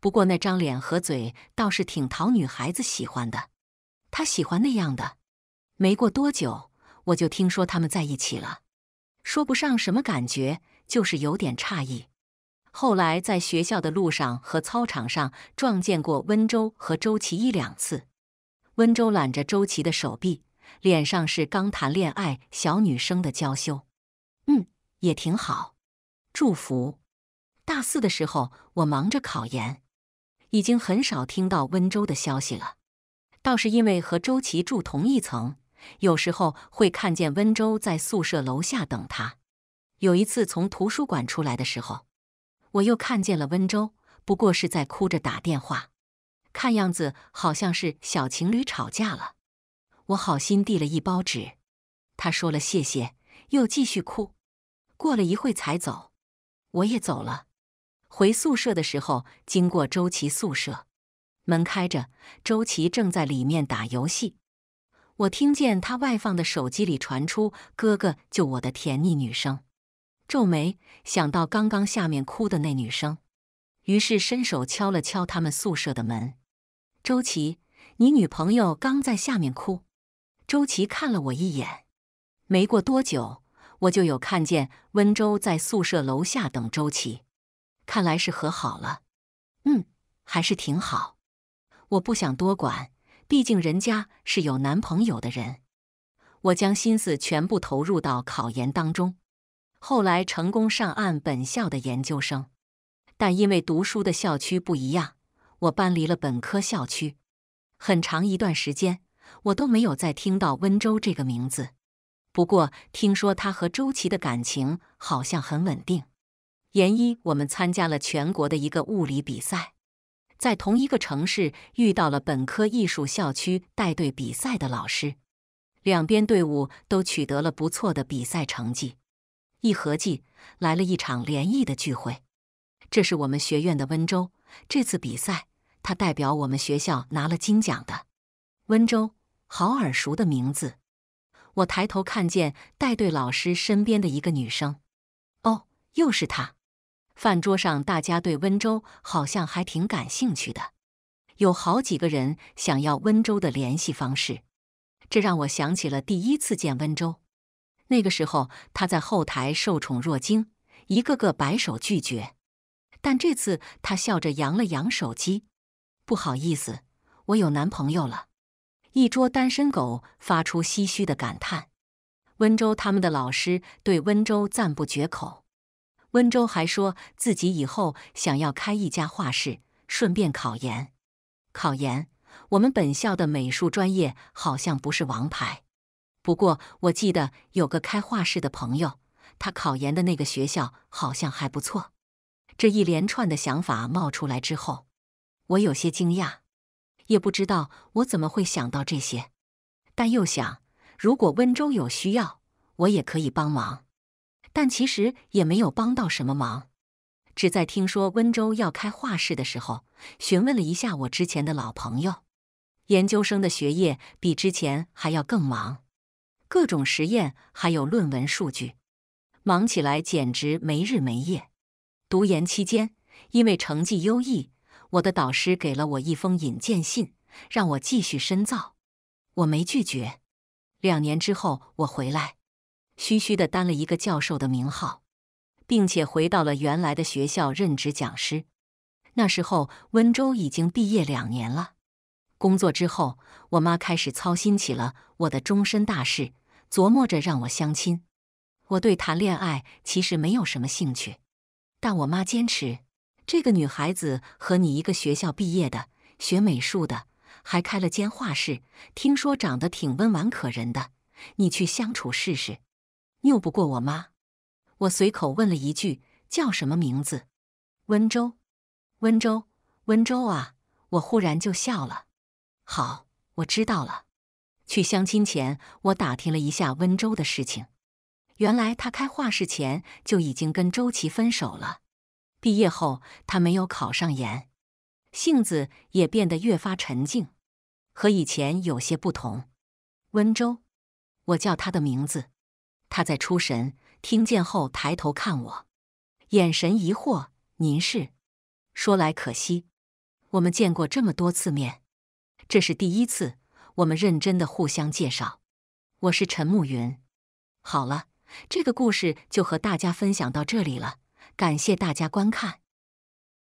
不过那张脸和嘴倒是挺讨女孩子喜欢的，她喜欢那样的。没过多久，我就听说他们在一起了，说不上什么感觉，就是有点诧异。后来在学校的路上和操场上撞见过温州和周琦一两次，温州揽着周琦的手臂，脸上是刚谈恋爱小女生的娇羞。嗯，也挺好，祝福。大四的时候，我忙着考研。已经很少听到温州的消息了，倒是因为和周琦住同一层，有时候会看见温州在宿舍楼下等他。有一次从图书馆出来的时候，我又看见了温州，不过是在哭着打电话，看样子好像是小情侣吵架了。我好心递了一包纸，他说了谢谢，又继续哭，过了一会才走，我也走了。回宿舍的时候，经过周琦宿舍，门开着，周琦正在里面打游戏。我听见他外放的手机里传出“哥哥救我”的甜腻女声，皱眉想到刚刚下面哭的那女生，于是伸手敲了敲他们宿舍的门。周琦，你女朋友刚在下面哭。周琦看了我一眼。没过多久，我就有看见温州在宿舍楼下等周琦。看来是和好了，嗯，还是挺好。我不想多管，毕竟人家是有男朋友的人。我将心思全部投入到考研当中，后来成功上岸本校的研究生。但因为读书的校区不一样，我搬离了本科校区。很长一段时间，我都没有再听到温州这个名字。不过听说他和周琦的感情好像很稳定。研一，我们参加了全国的一个物理比赛，在同一个城市遇到了本科艺术校区带队比赛的老师，两边队伍都取得了不错的比赛成绩。一合计，来了一场联谊的聚会。这是我们学院的温州，这次比赛他代表我们学校拿了金奖的。温州，好耳熟的名字。我抬头看见带队老师身边的一个女生，哦，又是他。饭桌上，大家对温州好像还挺感兴趣的，有好几个人想要温州的联系方式。这让我想起了第一次见温州，那个时候他在后台受宠若惊，一个个摆手拒绝。但这次他笑着扬了扬手机：“不好意思，我有男朋友了。”一桌单身狗发出唏嘘的感叹。温州他们的老师对温州赞不绝口。温州还说自己以后想要开一家画室，顺便考研。考研，我们本校的美术专业好像不是王牌。不过我记得有个开画室的朋友，他考研的那个学校好像还不错。这一连串的想法冒出来之后，我有些惊讶，也不知道我怎么会想到这些。但又想，如果温州有需要，我也可以帮忙。但其实也没有帮到什么忙，只在听说温州要开画室的时候，询问了一下我之前的老朋友。研究生的学业比之前还要更忙，各种实验还有论文数据，忙起来简直没日没夜。读研期间，因为成绩优异，我的导师给了我一封引荐信，让我继续深造，我没拒绝。两年之后，我回来。虚虚的担了一个教授的名号，并且回到了原来的学校任职讲师。那时候，温州已经毕业两年了。工作之后，我妈开始操心起了我的终身大事，琢磨着让我相亲。我对谈恋爱其实没有什么兴趣，但我妈坚持：这个女孩子和你一个学校毕业的，学美术的，还开了间画室，听说长得挺温婉可人的，你去相处试试。拗不过我妈，我随口问了一句：“叫什么名字？”温州，温州，温州啊！我忽然就笑了。好，我知道了。去相亲前，我打听了一下温州的事情。原来他开画室前就已经跟周琦分手了。毕业后，他没有考上研，性子也变得越发沉静，和以前有些不同。温州，我叫他的名字。他在出神，听见后抬头看我，眼神疑惑。您是？说来可惜，我们见过这么多次面，这是第一次。我们认真的互相介绍，我是陈慕云。好了，这个故事就和大家分享到这里了，感谢大家观看。